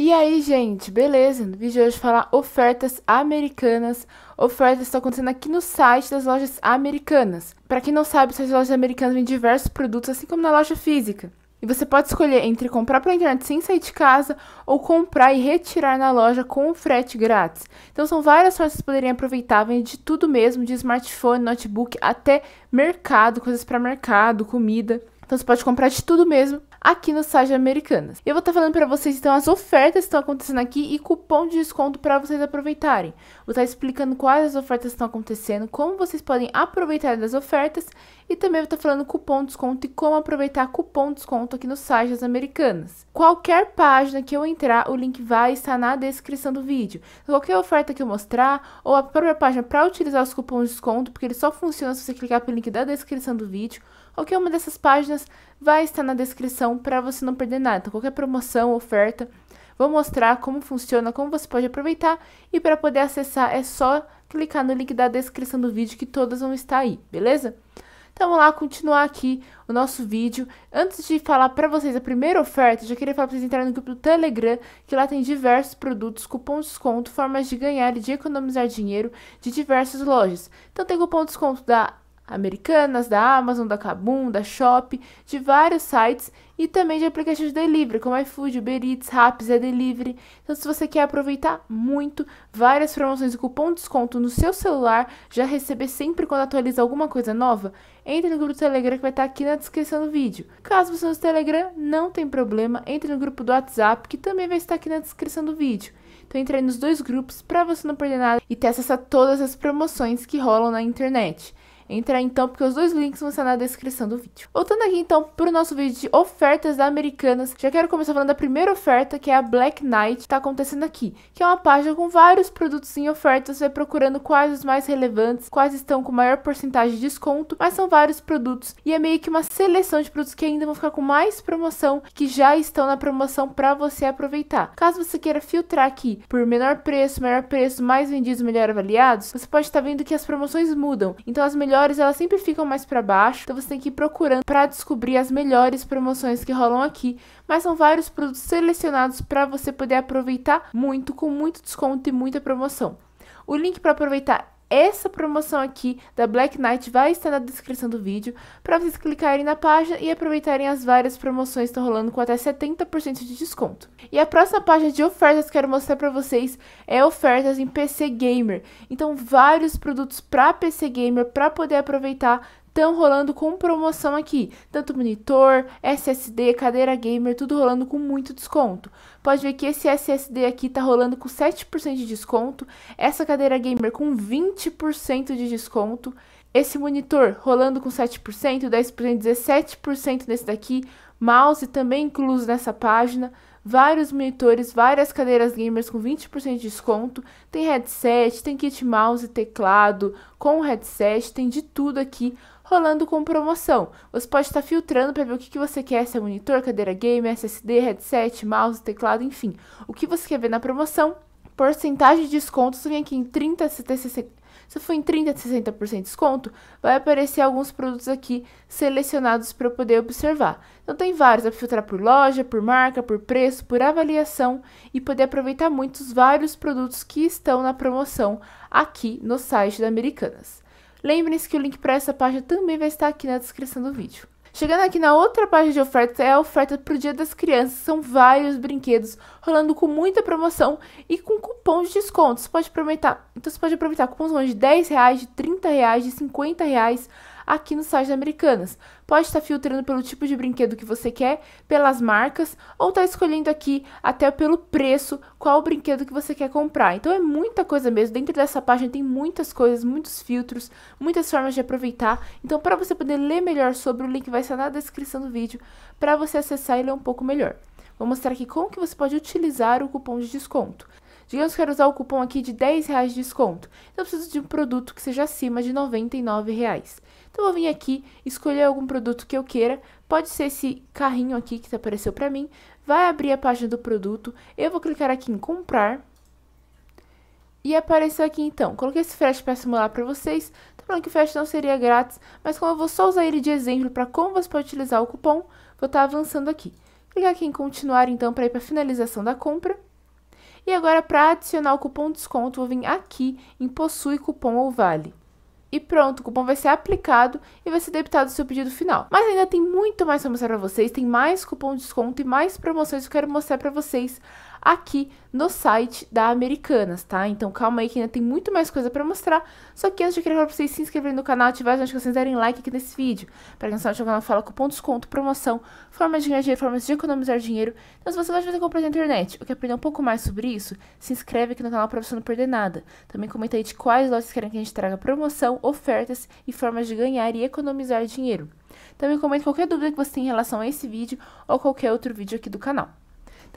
E aí, gente, beleza? No vídeo de hoje falar ofertas americanas. Ofertas estão acontecendo aqui no site das lojas americanas. Para quem não sabe, essas lojas americanas vendem diversos produtos, assim como na loja física. E você pode escolher entre comprar pela internet sem sair de casa ou comprar e retirar na loja com frete grátis. Então são várias formas que poderiam aproveitar, vem de tudo mesmo, de smartphone, notebook, até mercado, coisas para mercado, comida. Então você pode comprar de tudo mesmo aqui no site Americanas. Eu vou estar tá falando para vocês então as ofertas que estão acontecendo aqui e cupom de desconto para vocês aproveitarem. Vou estar tá explicando quais as ofertas estão acontecendo, como vocês podem aproveitar das ofertas e também vou estar tá falando cupom de desconto e como aproveitar cupom de desconto aqui no site das Americanas. Qualquer página que eu entrar, o link vai estar na descrição do vídeo. Então, qualquer oferta que eu mostrar ou a própria página para utilizar os cupons de desconto, porque ele só funciona se você clicar pelo link da descrição do vídeo qualquer uma dessas páginas vai estar na descrição para você não perder nada. Então, qualquer promoção, oferta, vou mostrar como funciona, como você pode aproveitar. E para poder acessar é só clicar no link da descrição do vídeo que todas vão estar aí, beleza? Então vamos lá continuar aqui o nosso vídeo. Antes de falar para vocês a primeira oferta, já queria falar para vocês entrarem no grupo do Telegram, que lá tem diversos produtos, cupons de desconto, formas de ganhar e de economizar dinheiro de diversas lojas. Então tem cupom de desconto da americanas, da Amazon, da Kabum, da Shop, de vários sites e também de aplicativos de delivery, como iFood, Uber Eats, Raps, a delivery. Então, se você quer aproveitar muito várias promoções e cupom de desconto no seu celular, já receber sempre quando atualiza alguma coisa nova, entre no grupo do Telegram que vai estar aqui na descrição do vídeo. Caso você não use Telegram, não tem problema, entre no grupo do WhatsApp que também vai estar aqui na descrição do vídeo. Então entre aí nos dois grupos para você não perder nada e ter acesso a todas as promoções que rolam na internet entrar então, porque os dois links vão estar na descrição do vídeo. Voltando aqui então para o nosso vídeo de ofertas da Americanas, já quero começar falando da primeira oferta, que é a Black Knight que tá acontecendo aqui, que é uma página com vários produtos em oferta, você vai procurando quais os mais relevantes, quais estão com maior porcentagem de desconto, mas são vários produtos e é meio que uma seleção de produtos que ainda vão ficar com mais promoção, que já estão na promoção para você aproveitar. Caso você queira filtrar aqui por menor preço, maior preço, mais vendidos, melhor avaliados, você pode estar tá vendo que as promoções mudam. Então as melhores melhores, elas sempre ficam mais para baixo, então você tem que ir procurando para descobrir as melhores promoções que rolam aqui, mas são vários produtos selecionados para você poder aproveitar muito com muito desconto e muita promoção. O link para aproveitar essa promoção aqui da Black Knight vai estar na descrição do vídeo para vocês clicarem na página e aproveitarem as várias promoções que estão rolando com até 70% de desconto. E a próxima página de ofertas que quero mostrar para vocês é ofertas em PC Gamer. Então vários produtos para PC Gamer para poder aproveitar estão rolando com promoção aqui. Tanto monitor, SSD, cadeira gamer, tudo rolando com muito desconto. Pode ver que esse SSD aqui tá rolando com 7% de desconto, essa cadeira gamer com 20% de desconto, esse monitor rolando com 7%, 10%, 17% nesse daqui, mouse também incluso nessa página, vários monitores, várias cadeiras gamers com 20% de desconto, tem headset, tem kit mouse, teclado, com headset, tem de tudo aqui rolando com promoção. Você pode estar tá filtrando para ver o que, que você quer, se é monitor, cadeira game, SSD, headset, mouse, teclado, enfim. O que você quer ver na promoção, porcentagem de desconto, você vem aqui em 30, 70, 60... Se for em 30 a 60% de desconto, vai aparecer alguns produtos aqui selecionados para poder observar. Então tem vários, dá para filtrar por loja, por marca, por preço, por avaliação e poder aproveitar muitos vários produtos que estão na promoção aqui no site da Americanas. Lembrem-se que o link para essa página também vai estar aqui na descrição do vídeo. Chegando aqui na outra página de oferta, é a oferta para o Dia das Crianças. São vários brinquedos rolando com muita promoção e com cupons de desconto. Você pode aproveitar, então você pode aproveitar cupons de 10 reais, de 30 reais, de 50 reais, aqui no site da Americanas. Pode estar filtrando pelo tipo de brinquedo que você quer, pelas marcas, ou está tá escolhendo aqui até pelo preço qual o brinquedo que você quer comprar. Então é muita coisa mesmo. Dentro dessa página tem muitas coisas, muitos filtros, muitas formas de aproveitar. Então, para você poder ler melhor sobre, o link vai estar na descrição do vídeo para você acessar e ler é um pouco melhor. Vou mostrar aqui como que você pode utilizar o cupom de desconto. Digamos que eu quero usar o cupom aqui de 10 reais de desconto. Então, eu preciso de um produto que seja acima de 99 reais. Então eu vir aqui escolher algum produto que eu queira, pode ser esse carrinho aqui que apareceu para mim, vai abrir a página do produto, eu vou clicar aqui em comprar, e apareceu aqui então, coloquei esse frete para simular para vocês, tô tá falando que o frete não seria grátis, mas como eu vou só usar ele de exemplo para como você pode utilizar o cupom, vou estar tá avançando aqui. Clicar aqui em continuar então para ir para finalização da compra. E agora para adicionar o cupom desconto, vou vir aqui em possui cupom ou vale e pronto, o cupom vai ser aplicado e vai ser debitado o seu pedido final. Mas ainda tem muito mais para mostrar para vocês, tem mais cupom de desconto e mais promoções que eu quero mostrar para vocês aqui no site da Americanas, tá? Então calma aí que ainda tem muito mais coisa para mostrar. Só que antes de querer falar pra vocês se inscreverem no canal, ativar as notificações, darem like aqui nesse vídeo. Para quem não sabe, o canal fala cupom, desconto, promoção, formas de ganhar dinheiro, formas de economizar dinheiro. Então se você gosta de fazer compras na internet ou quer aprender um pouco mais sobre isso, se inscreve aqui no canal para você não perder nada. Também comenta aí de quais lojas querem que a gente traga promoção, ofertas e formas de ganhar e economizar dinheiro. Também comenta qualquer dúvida que você tem em relação a esse vídeo ou qualquer outro vídeo aqui do canal.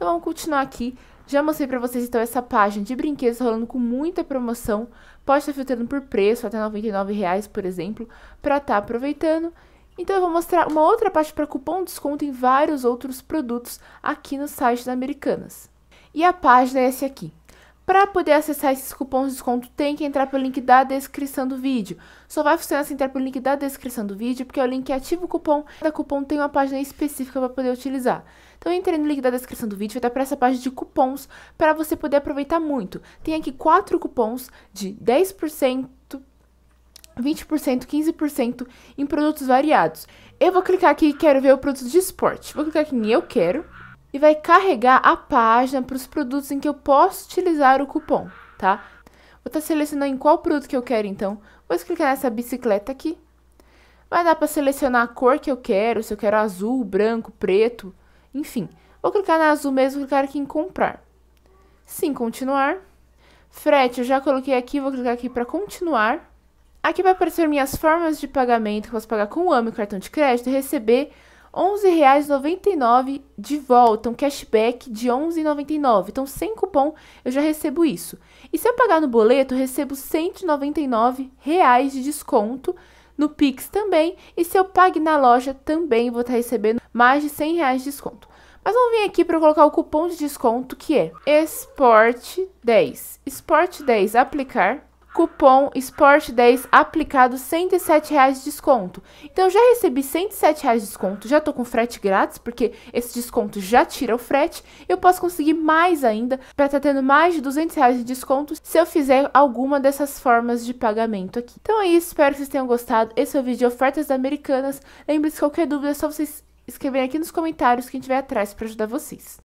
Então vamos continuar aqui. Já mostrei para vocês então essa página de brinquedos rolando com muita promoção. Pode estar filtrando por preço, até R$99, por exemplo, para estar tá aproveitando. Então eu vou mostrar uma outra parte para cupom desconto em vários outros produtos aqui no site da Americanas. E a página é essa aqui. Para poder acessar esses cupons de desconto, tem que entrar pelo link da descrição do vídeo. Só vai funcionar se entrar pelo link da descrição do vídeo, porque é o link que ativa o cupom. Cada cupom tem uma página específica para poder utilizar. Então entre no link da descrição do vídeo, vai estar para essa página de cupons, para você poder aproveitar muito. Tem aqui quatro cupons de 10%, 20%, 15% em produtos variados. Eu vou clicar aqui, quero ver o produto de esporte. Vou clicar aqui em eu quero e vai carregar a página para os produtos em que eu posso utilizar o cupom, tá? Vou estar tá selecionando em qual produto que eu quero, então. Vou clicar nessa bicicleta aqui. Vai dar para selecionar a cor que eu quero, se eu quero azul, branco, preto, enfim. Vou clicar na azul mesmo, clicar aqui em comprar. Sim, continuar. Frete, eu já coloquei aqui, vou clicar aqui para continuar. Aqui vai aparecer minhas formas de pagamento, que eu posso pagar com o AME, cartão de crédito, receber R$ 11,99 de volta, um cashback de R$ 11,99. Então, sem cupom, eu já recebo isso. E se eu pagar no boleto, eu recebo R$ 199 reais de desconto no Pix também. E se eu pague na loja, também vou estar tá recebendo mais de R$ 100 reais de desconto. Mas vamos vir aqui para colocar o cupom de desconto que é Sport 10. Sport 10 aplicar cupom SPORT10 aplicado 107 reais de desconto. Então já recebi 107 reais de desconto, já tô com frete grátis, porque esse desconto já tira o frete. Eu posso conseguir mais ainda para estar tá tendo mais de 200 reais de desconto se eu fizer alguma dessas formas de pagamento aqui. Então é isso, espero que vocês tenham gostado. Esse é o vídeo de ofertas americanas. Lembre-se, qualquer dúvida é só vocês escreverem aqui nos comentários que a gente vai atrás para ajudar vocês.